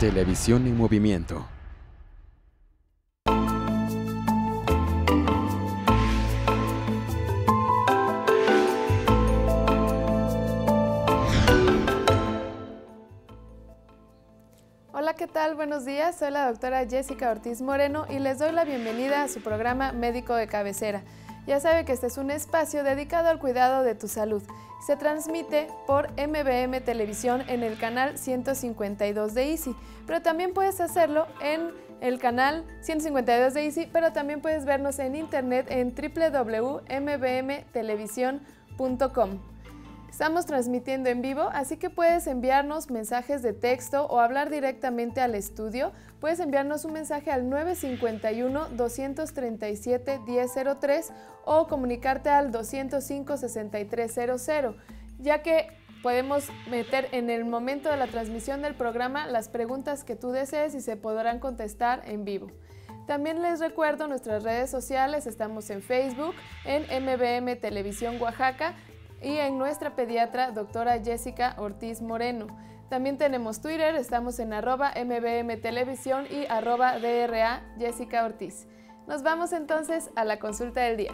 Televisión en movimiento. Hola, ¿qué tal? Buenos días. Soy la doctora Jessica Ortiz Moreno y les doy la bienvenida a su programa Médico de Cabecera. Ya sabe que este es un espacio dedicado al cuidado de tu salud. Se transmite por MBM Televisión en el canal 152 de Easy, pero también puedes hacerlo en el canal 152 de Easy, pero también puedes vernos en internet en www.mbmtelevisión.com. Estamos transmitiendo en vivo, así que puedes enviarnos mensajes de texto o hablar directamente al estudio. Puedes enviarnos un mensaje al 951-237-1003 o comunicarte al 205-6300, ya que podemos meter en el momento de la transmisión del programa las preguntas que tú desees y se podrán contestar en vivo. También les recuerdo nuestras redes sociales, estamos en Facebook, en MBM Televisión Oaxaca y en nuestra pediatra, doctora Jessica Ortiz Moreno. También tenemos Twitter, estamos en arroba Televisión y arroba DRA Jessica Ortiz. Nos vamos entonces a la consulta del día.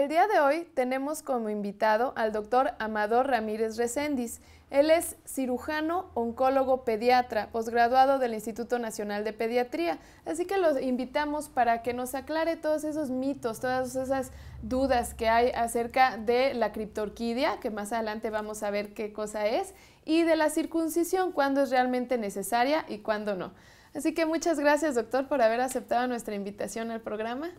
El día de hoy tenemos como invitado al doctor Amador Ramírez Recendis. Él es cirujano, oncólogo, pediatra, posgraduado del Instituto Nacional de Pediatría. Así que los invitamos para que nos aclare todos esos mitos, todas esas dudas que hay acerca de la criptorquidia, que más adelante vamos a ver qué cosa es, y de la circuncisión, cuándo es realmente necesaria y cuándo no. Así que muchas gracias, doctor, por haber aceptado nuestra invitación al programa.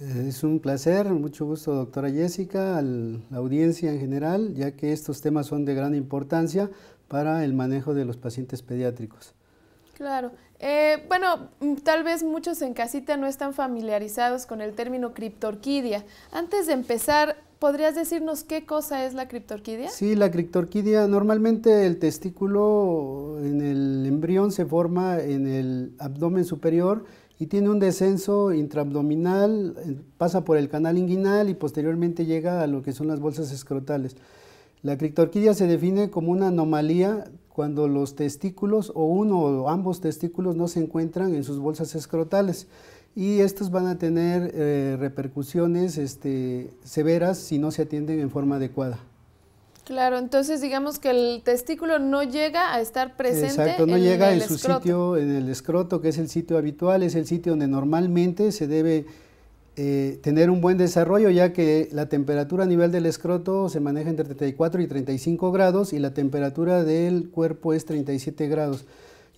Eh, es un placer, mucho gusto doctora Jessica, a la audiencia en general, ya que estos temas son de gran importancia para el manejo de los pacientes pediátricos. Claro. Eh, bueno, mm, tal vez muchos en casita no están familiarizados con el término criptorquidia. Antes de empezar, ¿podrías decirnos qué cosa es la criptorquidia? Sí, la criptorquidia, normalmente el testículo en el embrión se forma en el abdomen superior y tiene un descenso intraabdominal, pasa por el canal inguinal y posteriormente llega a lo que son las bolsas escrotales. La criptorquidia se define como una anomalía cuando los testículos o uno o ambos testículos no se encuentran en sus bolsas escrotales y estos van a tener eh, repercusiones este, severas si no se atienden en forma adecuada. Claro, entonces digamos que el testículo no llega a estar presente. en el Exacto, no llega en su sitio, en el escroto, que es el sitio habitual, es el sitio donde normalmente se debe eh, tener un buen desarrollo, ya que la temperatura a nivel del escroto se maneja entre 34 y 35 grados y la temperatura del cuerpo es 37 grados.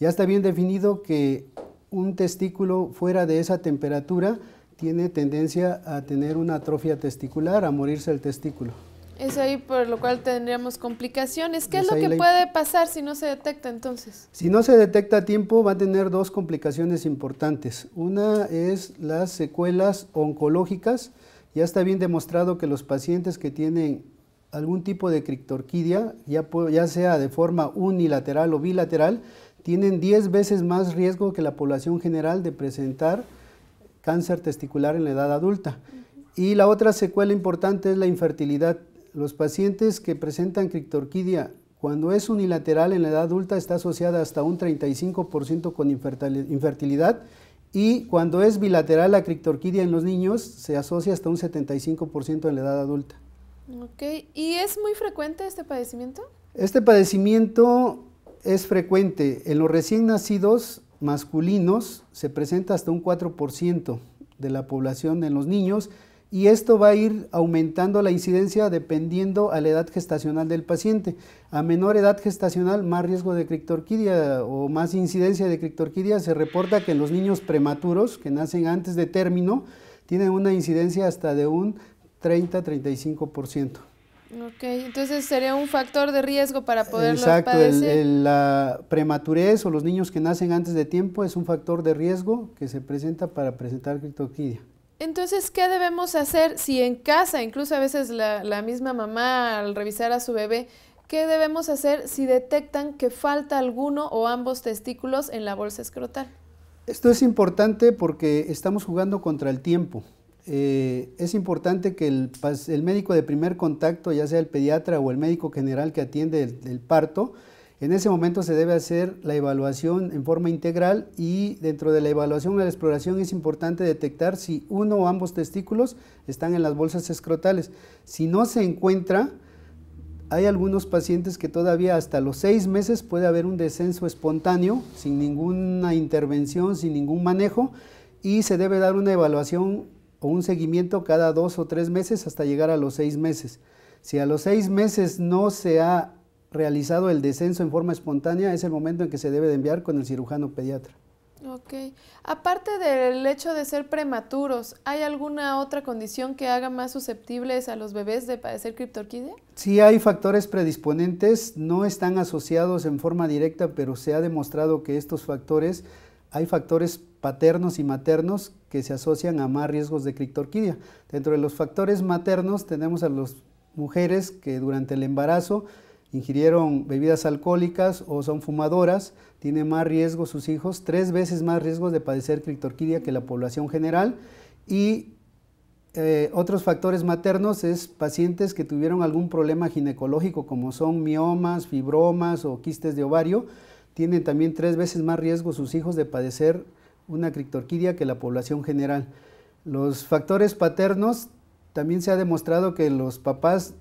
Ya está bien definido que un testículo fuera de esa temperatura tiene tendencia a tener una atrofia testicular, a morirse el testículo. Es ahí por lo cual tendríamos complicaciones. ¿Qué es, lo que puede pasar si no se detecta entonces? Si no se detecta a tiempo va a tener dos complicaciones importantes. Una es las secuelas oncológicas. Ya está bien demostrado que los pacientes que tienen algún tipo de criptorquidia, ya, ya sea de forma unilateral o bilateral, tienen 10 veces más riesgo que la población general de presentar cáncer testicular en la edad adulta. Y la otra secuela importante es la infertilidad los pacientes que presentan criptorquidia, cuando es unilateral en la edad adulta, está asociada hasta un 35% con infertilidad y cuando es bilateral la criptorquidia en los niños, se asocia hasta un 75% en la edad adulta. ¿y es muy frecuente este padecimiento? Este padecimiento es frecuente. En los recién nacidos masculinos se presenta hasta un 4% de la población en los niños y esto va a ir aumentando la incidencia dependiendo a la edad gestacional del paciente. A menor edad gestacional, más riesgo de criptorquidia o más incidencia de criptorquidia. Se reporta que los niños prematuros que nacen antes de término tienen una incidencia hasta de un 30-35%. Ok, entonces sería un factor de riesgo para poder Exacto, la prematurez o los niños que nacen antes de tiempo es un factor de riesgo que se presenta para presentar criptorquidia. Entonces, ¿qué debemos hacer si en casa, incluso a veces la, misma mamá al revisar a su bebé, ¿qué debemos hacer si detectan que falta alguno o ambos testículos en la bolsa escrotal? Esto es importante porque estamos jugando contra el tiempo. Eh, es importante que el, médico de primer contacto, ya sea el pediatra o el médico general que atiende el parto, en ese momento se debe hacer la evaluación en forma integral y dentro de la evaluación de la exploración es importante detectar si uno o ambos testículos están en las bolsas escrotales. Si no se encuentra, hay algunos pacientes que todavía hasta los seis meses puede haber un descenso espontáneo, sin ninguna intervención, sin ningún manejo, y se debe dar una evaluación o un seguimiento cada dos o tres meses hasta llegar a los seis meses. Si a los seis meses no se ha realizado el descenso en forma espontánea es el momento en que se debe de enviar con el cirujano pediatra. Ok. Aparte del hecho de ser prematuros, ¿hay alguna otra condición que haga más susceptibles a los bebés de padecer criptorquidia? Sí, hay factores predisponentes, no están asociados en forma directa, pero se ha demostrado que estos factores, hay factores paternos y maternos que se asocian a más riesgos de criptorquidia. Dentro de los factores maternos tenemos a las mujeres que durante el embarazo ingirieron bebidas alcohólicas o son fumadoras, tienen más riesgo sus hijos, tres veces más riesgo de padecer criptorquidia que la población general y eh, otros factores maternos es pacientes que tuvieron algún problema ginecológico como son miomas, fibromas o quistes de ovario, tienen también tres veces más riesgo sus hijos de padecer una criptorquidia que la población general. Los factores paternos, también se ha demostrado que los papás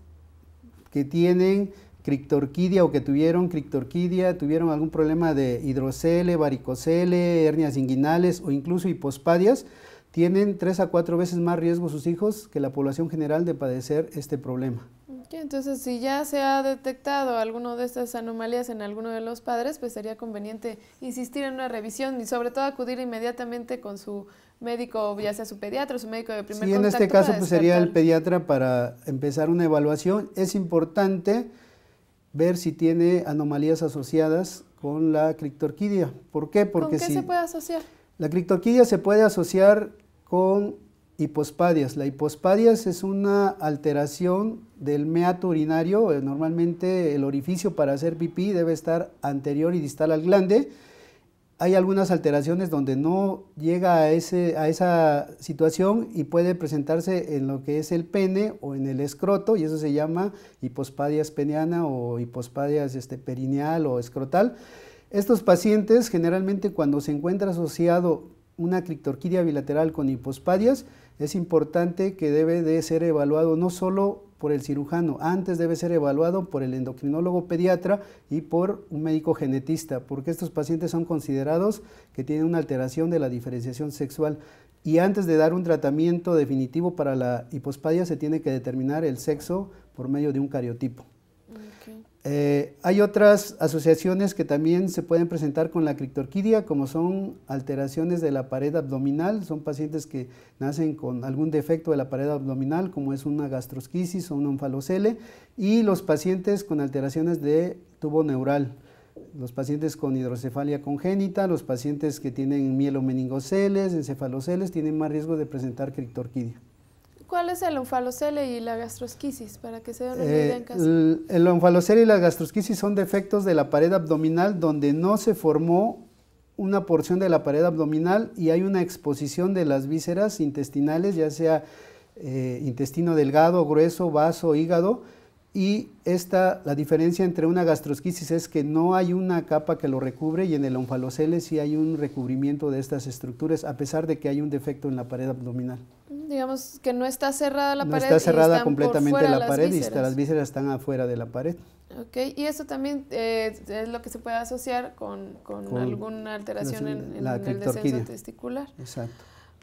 que tienen criptorquidia o que tuvieron criptorquidia, tuvieron algún problema de hidrocele, varicocele, hernias inguinales o incluso hipospadias, tienen tres a cuatro veces más riesgo sus hijos que la población general de padecer este problema. Entonces, si ya se ha detectado alguna de estas anomalías en alguno de los padres, pues sería conveniente insistir en una revisión y sobre todo acudir inmediatamente con su médico, ya sea su pediatra o su médico de primer contacto. Sí, en este caso pues, sería el pediatra para empezar una evaluación. Es importante ver si tiene anomalías asociadas con la criptorquidia. ¿Por qué? Porque qué se puede asociar? La criptorquidia se puede asociar con hipospadias. La hipospadias es una alteración del meato urinario. Eh, normalmente el orificio para hacer pipí debe estar anterior y distal al glande hay algunas alteraciones donde no llega a, ese, a esa situación y puede presentarse en lo que es el pene o en el escroto, y eso se llama hipospadias peniana o hipospadias este, perineal o escrotal. Estos pacientes generalmente cuando se encuentra asociado una criptorquidia bilateral con hipospadias, es importante que debe de ser evaluado no solo por el cirujano, antes debe ser evaluado por el endocrinólogo pediatra y por un médico genetista, porque estos pacientes son considerados que tienen una alteración de la diferenciación sexual. Y antes de dar un tratamiento definitivo para la hipospadia se tiene que determinar el sexo por medio de un cariotipo. Eh, hay otras asociaciones que también se pueden presentar con la criptorquidia, como son alteraciones de la pared abdominal. Son pacientes que nacen con algún defecto de la pared abdominal, como es una gastrosquisis o un onfalocele, y los pacientes con alteraciones de tubo neural los pacientes con hidrocefalia congénita, los pacientes que tienen mielomeningoceles, encefaloceles, tienen más riesgo de presentar criptorquidia. ¿Cuál es el onfalocele y la gastrosquisis? Para que se den una eh, idea en El, onfalocele y la gastrosquisis son defectos de la pared abdominal donde no se formó una porción de la pared abdominal y hay una exposición de las vísceras intestinales, ya sea eh, intestino delgado, grueso, vaso, hígado. Y esta, la diferencia entre una gastrosquisis es que no hay una capa que lo recubre y en el onfalocele sí hay un recubrimiento de estas estructuras, a pesar de que hay un defecto en la pared abdominal digamos que no está cerrada la pared. Está cerrada completamente la pared y las vísceras están afuera de la pared. Ok, y eso también eh, es lo que se puede asociar con, alguna alteración en, la el descenso testicular. Exacto.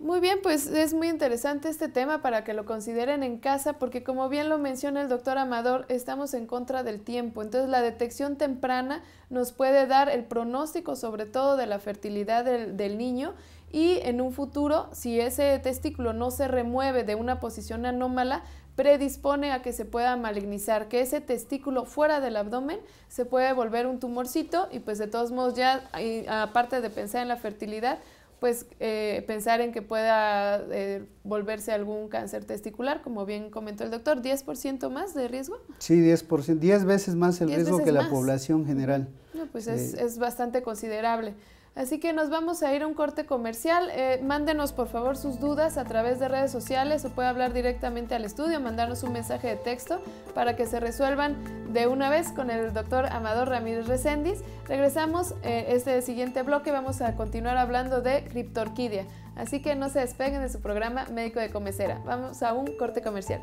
Muy bien, pues es muy interesante este tema para que lo consideren en casa, porque como bien lo menciona el doctor Amador, estamos en contra del tiempo. Entonces la detección temprana nos puede dar el pronóstico sobre todo de la fertilidad del, del niño y en un futuro, si ese testículo no se remueve de una posición anómala, predispone a que se pueda malignizar, que ese testículo fuera del abdomen se puede volver un tumorcito y pues de todos modos ya, aparte de pensar en la fertilidad, pues eh, pensar en que pueda eh, volverse algún cáncer testicular, como bien comentó el doctor, ¿10% más de riesgo? Sí, 10%, 10 veces más el riesgo que la población general. No, pues es bastante considerable. Así que nos vamos a ir a un corte comercial. Eh, mándenos por favor sus dudas a través de redes sociales o puede hablar directamente al estudio, mandarnos un mensaje de texto para que se resuelvan de una vez con el doctor Amador Ramírez Recendis. Regresamos eh, este siguiente bloque, vamos a continuar hablando de criptorquidia. Así que no se despeguen de su programa Médico de Comecera. Vamos a un corte comercial.